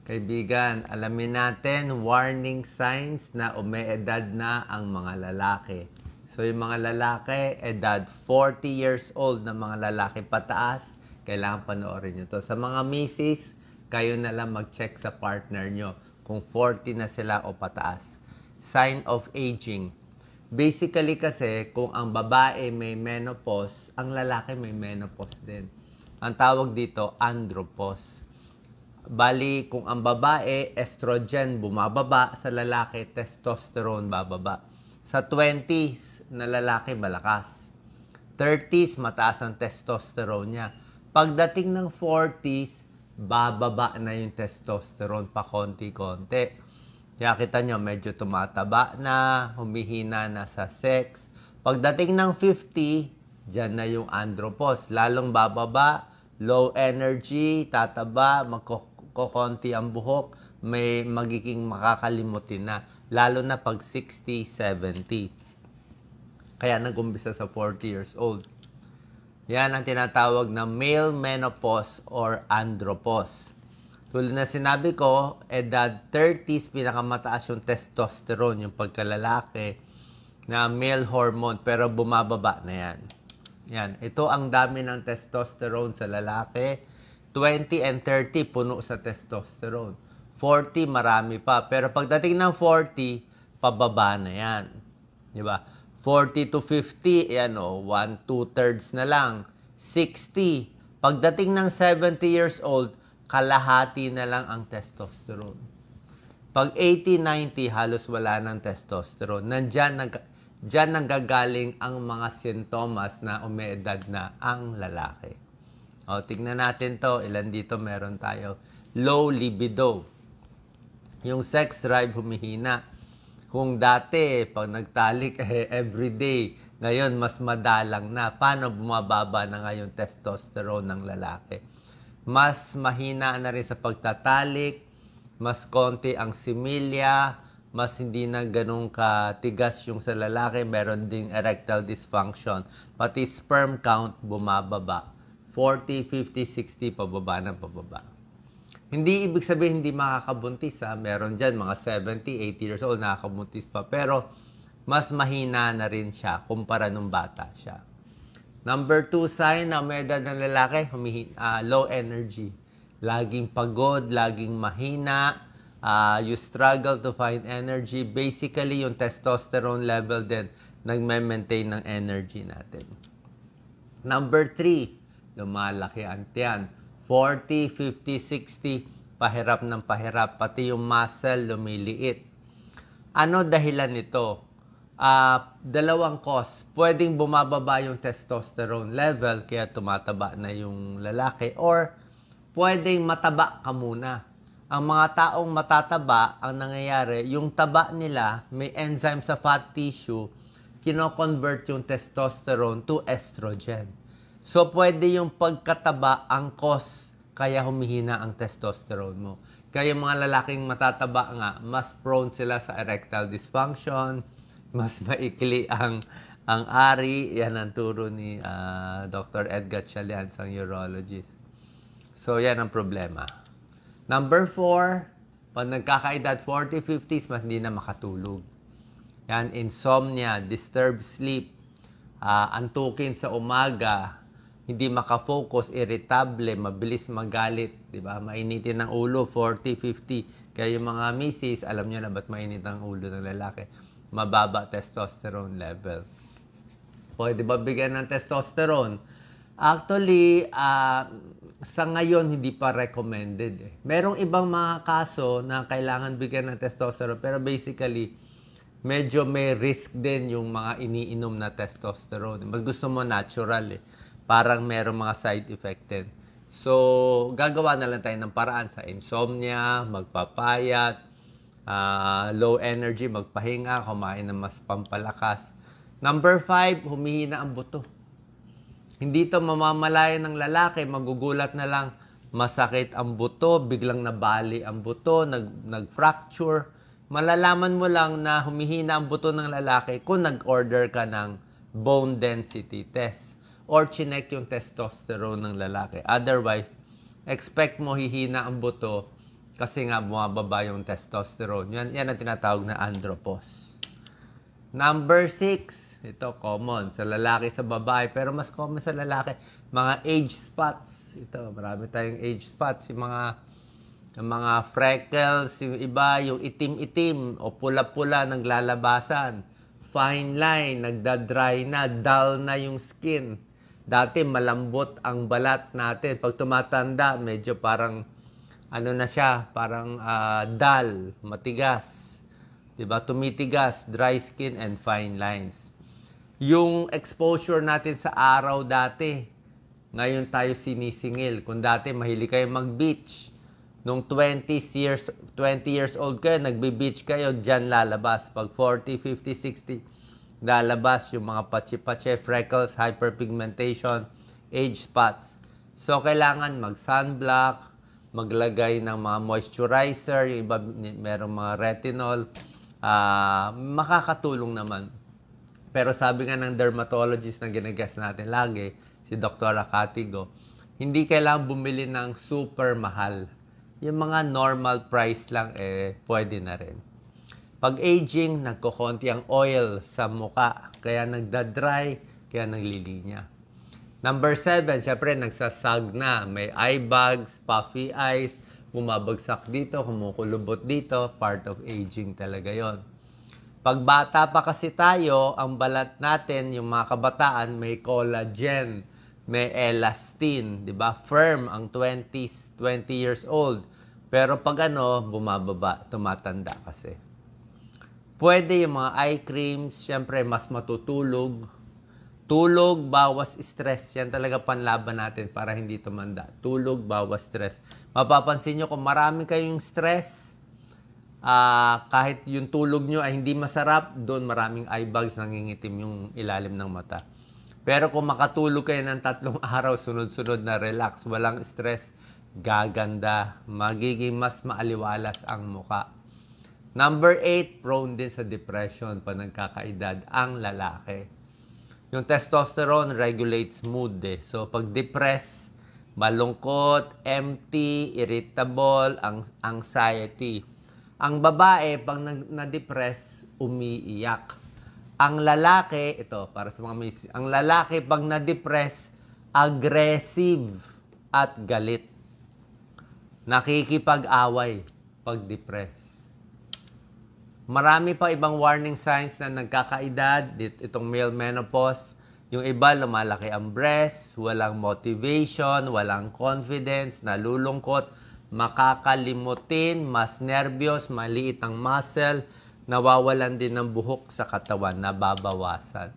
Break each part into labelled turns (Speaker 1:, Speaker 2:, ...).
Speaker 1: Kaibigan, alamin natin warning signs na umeedad na ang mga lalaki. So yung mga lalaki, edad 40 years old na mga lalaki pataas, kailangan panoorin nyo to. Sa mga misis, kayo na lang mag-check sa partner nyo kung 40 na sila o pataas. Sign of aging. Basically kasi, kung ang babae may menopause, ang lalaki may menopause din. Ang tawag dito, andropause. Bali, kung ang babae, estrogen bumababa, sa lalaki, testosterone bababa. Sa 20s, na lalaki malakas. 30s, mataas ang testosterone niya. Pagdating ng 40s, bababa na yung testosterone pa konti-konti. Kaya kita nyo, medyo tumataba na, humihina na sa sex. Pagdating ng 50, dyan na yung andropos. Lalong bababa, low energy, tataba, magko kokonti ang buhok, may magiging makakalimutin na. Lalo na pag 60, 70. Kaya nag-umbisa sa 40 years old. Yan ang tinatawag na male menopause or andropause. Tulad na sinabi ko, edad 30s, pinakamataas yung testosterone, yung pagkalalaki na male hormone, pero bumababa na yan. Yan. Ito ang dami ng testosterone sa lalaki 20 and 30 puno sa testosterone. 40 marami pa. Pero pagdating ng 40, pababa na 'yan. 'Di ba? 40 to 50, yan o, 1, 2 thirds na lang. 60. Pagdating ng 70 years old, kalahati na lang ang testosterone. Pag 80, 90, halos wala ng testosterone. Nandyan, nag, dyan nanggagaling ang mga sintomas na umedad na ang lalaki. O, tignan natin to. Ilan dito meron tayo. Low libido. Yung sex drive humihina. Kung dati, pag nagtalik, eh, everyday, ngayon mas madalang na. Paano bumababa na ngayon testosterone ng lalaki? Mas mahina na rin sa pagtatalik, mas konti ang similya, mas hindi na ganun katigas yung sa lalaki, meron ding erectile dysfunction. Pati sperm count bumababa. 40, 50, 60, pababa ng pababa. Hindi ibig sabihin hindi makakabuntis ha. Meron dyan mga 70, 80 years old nakakabuntis pa. Pero mas mahina na rin siya kumpara nung bata siya. Number two sign na may edad ng lalaki, humihin, uh, ah, low energy. Laging pagod, laging mahina. Uh, you struggle to find energy. Basically, yung testosterone level din nagme-maintain ng energy natin. Number three, lumalaki ang tiyan. 40, 50, 60, pahirap ng pahirap, pati yung muscle lumiliit. Ano dahilan nito? Uh, dalawang cause. Pwedeng bumababa yung testosterone level kaya tumataba na yung lalaki or pwedeng mataba ka muna. Ang mga taong matataba, ang nangyayari, yung taba nila, may enzyme sa fat tissue, kinoconvert yung testosterone to estrogen. So, pwede yung pagkataba ang cause kaya humihina ang testosterone mo. Kaya yung mga lalaking matataba nga, mas prone sila sa erectile dysfunction, mas maikli ang ang ari, yan ang turo ni uh, ah, Dr. Edgar Chalian, ang urologist. So, yan ang problema. Number four, pag nagkakaedad 40, 50s, mas hindi na makatulog. Yan, insomnia, disturbed sleep, uh, antukin sa umaga, hindi makafocus, irritable, mabilis magalit, di ba? Mainitin ng ulo, 40, 50. Kaya yung mga misis, alam niyo na ba't mainit ang ulo ng lalaki? Mababa testosterone level. Pwede ba bigyan ng testosterone? Actually, uh, sa ngayon, hindi pa recommended. Eh. Merong ibang mga kaso na kailangan bigyan ng testosterone, pero basically, medyo may risk din yung mga iniinom na testosterone. Mas gusto mo natural eh parang merong mga side effect din. So, gagawa na lang tayo ng paraan sa insomnia, magpapayat, uh, low energy, magpahinga, kumain ng mas pampalakas. Number five, humihina ang buto. Hindi to mamamalaya ng lalaki, magugulat na lang, masakit ang buto, biglang nabali ang buto, nag, nag-fracture. Malalaman mo lang na humihina ang buto ng lalaki kung nag-order ka ng bone density test or chinek yung testosterone ng lalaki. Otherwise, expect mo hihina ang buto kasi nga bumababa yung testosterone. Yan, yan ang tinatawag na andropos. Number 6, ito common sa lalaki sa babae pero mas common sa lalaki mga age spots. Ito, marami tayong age spots, yung mga yung mga freckles, yung iba, yung itim-itim o pula-pula naglalabasan. Fine line, nagda-dry na, dull na yung skin Dati malambot ang balat natin. Pag tumatanda, medyo parang ano na siya, parang uh, dull, matigas. 'Di ba? Tumitigas, dry skin and fine lines. Yung exposure natin sa araw dati, ngayon tayo sinisingil. Kung dati mahilig kayo mag-beach, nung 20 years 20 years old kayo, nagbe-beach kayo, diyan lalabas. Pag 40, 50, 60, lalabas yung mga patsi-patsi, freckles, hyperpigmentation, age spots. So, kailangan mag-sunblock, maglagay ng mga moisturizer, yung iba merong mga retinol, uh, makakatulong naman. Pero sabi nga ng dermatologist na ginagas natin lagi, si Dr. Acatigo, hindi kailangan bumili ng super mahal. Yung mga normal price lang, eh, pwede na rin. Pag aging, nagkukonti ang oil sa muka. Kaya nagda-dry, kaya naglilinya. Number seven, syempre nagsasag na. May eye bags, puffy eyes, bumabagsak dito, kumukulubot dito. Part of aging talaga yon. Pag bata pa kasi tayo, ang balat natin, yung mga kabataan, may collagen, may elastin, di ba? Firm ang 20s, 20 years old. Pero pag ano, bumababa, tumatanda kasi. Pwede yung mga eye creams, syempre mas matutulog. Tulog, bawas stress. Yan talaga panlaban natin para hindi tumanda. Tulog, bawas stress. Mapapansin nyo kung marami kayong stress, uh, kahit yung tulog nyo ay hindi masarap, doon maraming eye bags nangingitim yung ilalim ng mata. Pero kung makatulog kayo ng tatlong araw, sunod-sunod na relax, walang stress, gaganda, magiging mas maaliwalas ang mukha. Number eight, prone din sa depression pa nagkakaedad ang lalaki. Yung testosterone regulates mood eh. So, pag depressed, malungkot, empty, irritable, ang anxiety. Ang babae, pag na-depress, umiiyak. Ang lalaki, ito, para sa mga miss, ang lalaki, pag na-depress, aggressive at galit. Nakikipag-away pag depressed. Marami pa ibang warning signs na nagkakaedad, itong male menopause. Yung iba, lumalaki ang breast, walang motivation, walang confidence, nalulungkot, makakalimutin, mas nervyos, maliit ang muscle, nawawalan din ng buhok sa katawan, nababawasan.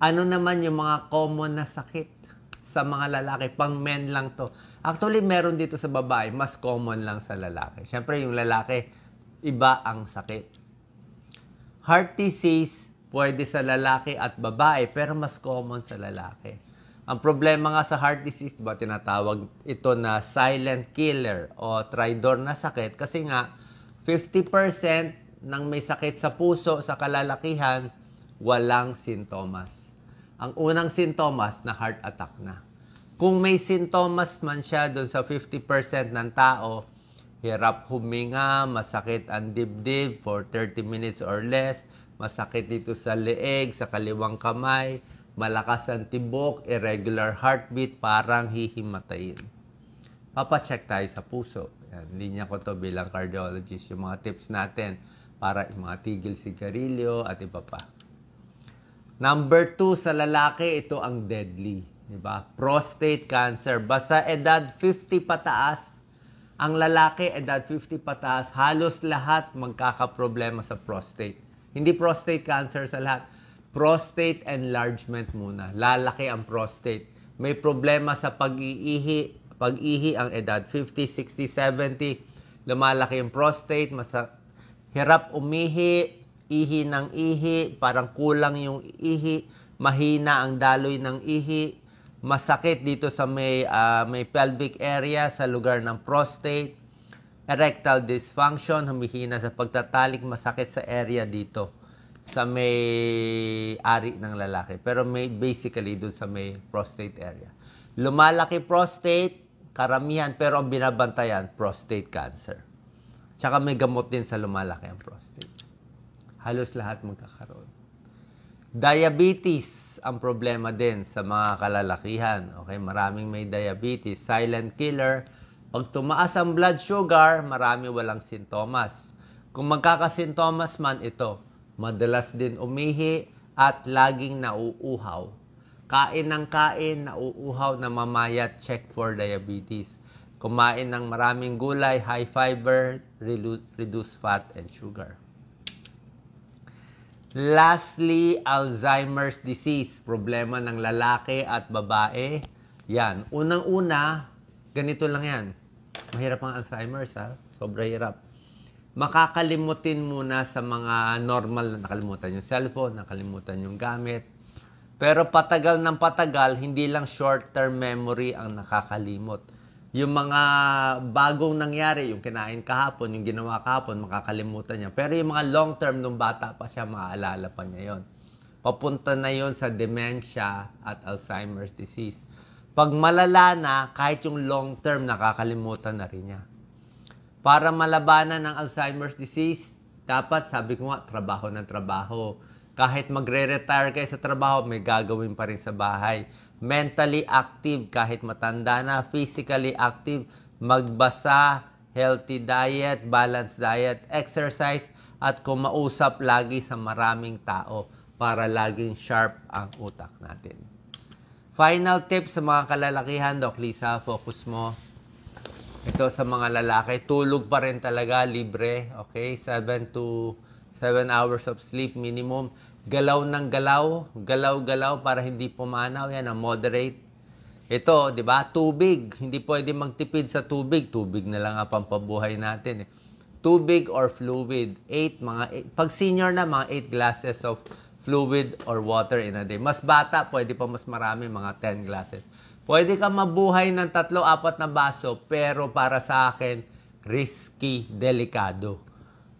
Speaker 1: Ano naman yung mga common na sakit sa mga lalaki? Pang men lang to. Actually, meron dito sa babae, mas common lang sa lalaki. Siyempre, yung lalaki, iba ang sakit. Heart disease pwede sa lalaki at babae, pero mas common sa lalaki. Ang problema nga sa heart disease, diba, tinatawag ito na silent killer o tridor na sakit kasi nga 50% ng may sakit sa puso sa kalalakihan walang sintomas. Ang unang sintomas na heart attack na. Kung may sintomas man siya doon sa 50% ng tao, hirap huminga, masakit ang dibdib for 30 minutes or less, masakit dito sa leeg, sa kaliwang kamay, malakas ang tibok, irregular heartbeat, parang hihimatayin. Papacheck tayo sa puso. Yan, linya ko to bilang cardiologist, yung mga tips natin para mga tigil sigarilyo at iba pa. Number two, sa lalaki, ito ang deadly. Diba? Prostate cancer. Basta edad 50 pataas, ang lalaki edad eh, 50 pataas, halos lahat magkakaproblema sa prostate. Hindi prostate cancer sa lahat. Prostate enlargement muna. Lalaki ang prostate. May problema sa pag-iihi. Pag-ihi ang edad 50, 60, 70. Lumalaki ang prostate. Mas hirap umihi. Ihi ng ihi. Parang kulang yung ihi. Mahina ang daloy ng ihi masakit dito sa may, uh, may pelvic area, sa lugar ng prostate, erectile dysfunction, humihina sa pagtatalik, masakit sa area dito sa may ari ng lalaki. Pero may basically doon sa may prostate area. Lumalaki prostate, karamihan, pero ang binabantayan, prostate cancer. Tsaka may gamot din sa lumalaki ang prostate. Halos lahat magkakaroon. Diabetes ang problema din sa mga kalalakihan. Okay, maraming may diabetes, silent killer. Pag tumaas ang blood sugar, marami walang sintomas. Kung magkakasintomas man ito, madalas din umihi at laging nauuhaw. Kain ng kain, nauuhaw, na mamaya, check for diabetes. Kumain ng maraming gulay, high fiber, reduce fat and sugar. Lastly, Alzheimer's disease, problema ng lalaki at babae. Yan, unang-una, ganito lang yan. Mahirap ang Alzheimer's, ha? Sobra hirap. Makakalimutin muna sa mga normal na nakalimutan yung cellphone, nakalimutan yung gamit. Pero patagal ng patagal, hindi lang short-term memory ang nakakalimot yung mga bagong nangyari, yung kinain kahapon, yung ginawa kahapon, makakalimutan niya. Pero yung mga long term nung bata pa siya, maaalala pa niya yon. Papunta na yon sa dementia at Alzheimer's disease. Pag malala na, kahit yung long term, nakakalimutan na rin niya. Para malabanan ng Alzheimer's disease, dapat, sabi ko nga, trabaho ng trabaho. Kahit magre-retire kayo sa trabaho, may gagawin pa rin sa bahay mentally active kahit matanda na, physically active, magbasa, healthy diet, balanced diet, exercise, at kumausap lagi sa maraming tao para laging sharp ang utak natin. Final tip sa mga kalalakihan, Doc Lisa, focus mo. Ito sa mga lalaki, tulog pa rin talaga, libre, okay? 7 to 7 hours of sleep minimum galaw ng galaw, galaw-galaw para hindi pumanaw. Yan ang moderate. Ito, di ba? Tubig. Hindi pwede magtipid sa tubig. Tubig na lang ang pampabuhay natin. Eh. Tubig or fluid. Eight, mga eight. Pag senior na, mga 8 glasses of fluid or water in a day. Mas bata, pwede pa mas marami, mga 10 glasses. Pwede ka mabuhay ng tatlo, apat na baso, pero para sa akin, risky, delikado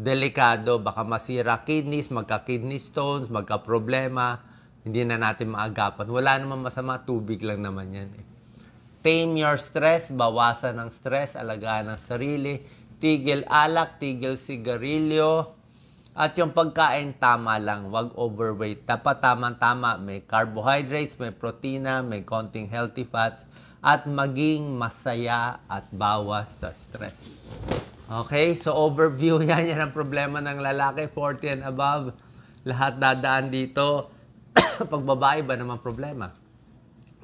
Speaker 1: delikado, baka masira kidneys, magka-kidney stones, magka-problema, hindi na natin maagapan. Wala naman masama, tubig lang naman yan. Eh. Tame your stress, bawasan ang stress, alagaan ang sarili, tigil alak, tigil sigarilyo, at yung pagkain, tama lang. wag overweight. Dapat tama-tama. May carbohydrates, may protina, may konting healthy fats. At maging masaya at bawas sa stress. Okay, so overview yan. Yan ang problema ng lalaki, 40 and above. Lahat dadaan dito. Pag babae ba naman problema?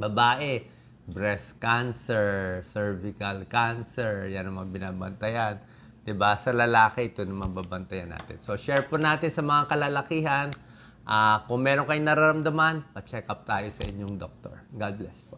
Speaker 1: Babae, breast cancer, cervical cancer, yan ang mga binabantayan. Diba? Sa lalaki, ito naman babantayan natin. So, share po natin sa mga kalalakihan. Uh, kung meron kayong nararamdaman, pa-check up tayo sa inyong doktor. God bless.